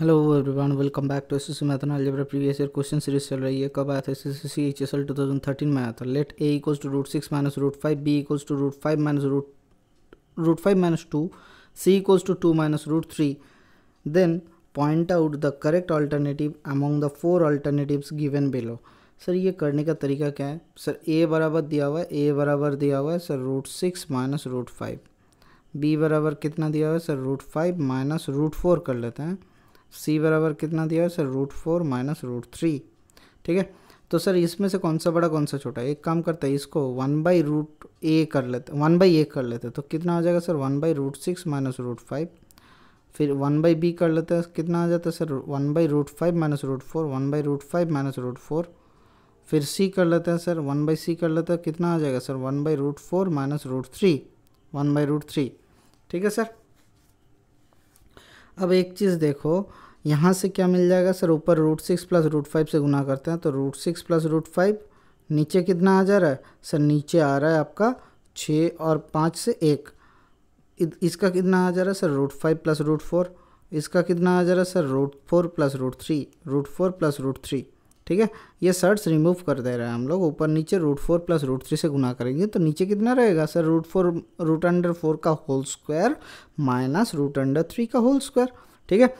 hello everyone welcome back to SSC math सी algebra previous year question series चल रही है कब आया था एसएससी थाउजेंड थर्टीन में आया था let a equals to root six minus root five b equals to root five minus root root five minus two c equals to two minus root three then point out the correct alternative among the four alternative given below sir ये करने का तरीका क्या है sir ए बराबर दिया हुआ है ए बराबर दिया हुआ है sir root six minus root five b बराबर कितना दिया हुआ है sir root five minus root four कर लेते हैं सी बराबर कितना दिया है sir root four minus root three ठीक है तो सर इसमें से कौन सा बड़ा कौन सा छोटा एक काम करता है इसको वन बाई रूट ए कर लेते वन बाई ए कर लेते तो कितना आ जाएगा sir one by root six minus root five फिर वन बाई बी कर लेते हैं कितना आ जाता है sir one by root five minus root four one by root five minus root four फिर सी कर लेते हैं सर वन बाई सी कर लेते हैं कितना आ जाएगा sir one by root four minus root three one by root three ठीक है सर अब एक चीज़ देखो यहाँ से क्या मिल जाएगा सर ऊपर root six plus root five से गुना करते हैं तो root six plus root five नीचे कितना आ जा रहा है सर नीचे आ रहा है आपका छः और पाँच से एक इसका कितना आ जा रहा है sir root five plus root four इसका कितना आ जा रहा है sir root four plus root three root four plus root three ठीक है ये सर्ट्स रिमूव कर दे रहे हैं हम लोग ऊपर नीचे root four plus root three से गुना करेंगे तो नीचे कितना रहेगा sir root four root under four का whole square minus root under three का होल स्क्वायर ठीक है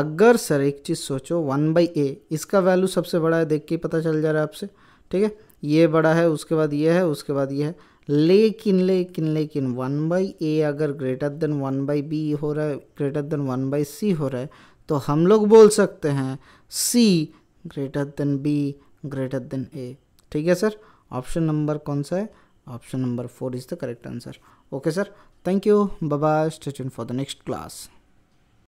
अगर सर एक चीज़ सोचो वन बाई ए इसका वैल्यू सबसे बड़ा है देख के पता चल जा रहा है आपसे ठीक है ये बड़ा है उसके बाद ये है उसके बाद ये है लेकिन लेकिन लेकिन वन बाई ए अगर greater than one by b हो रहा है greater than one by c हो रहा है तो हम लोग बोल सकते हैं c greater than b greater than a ठीक है सर ऑप्शन नंबर कौन सा है option number four is the correct answer okay sir thank you bye stay for the next class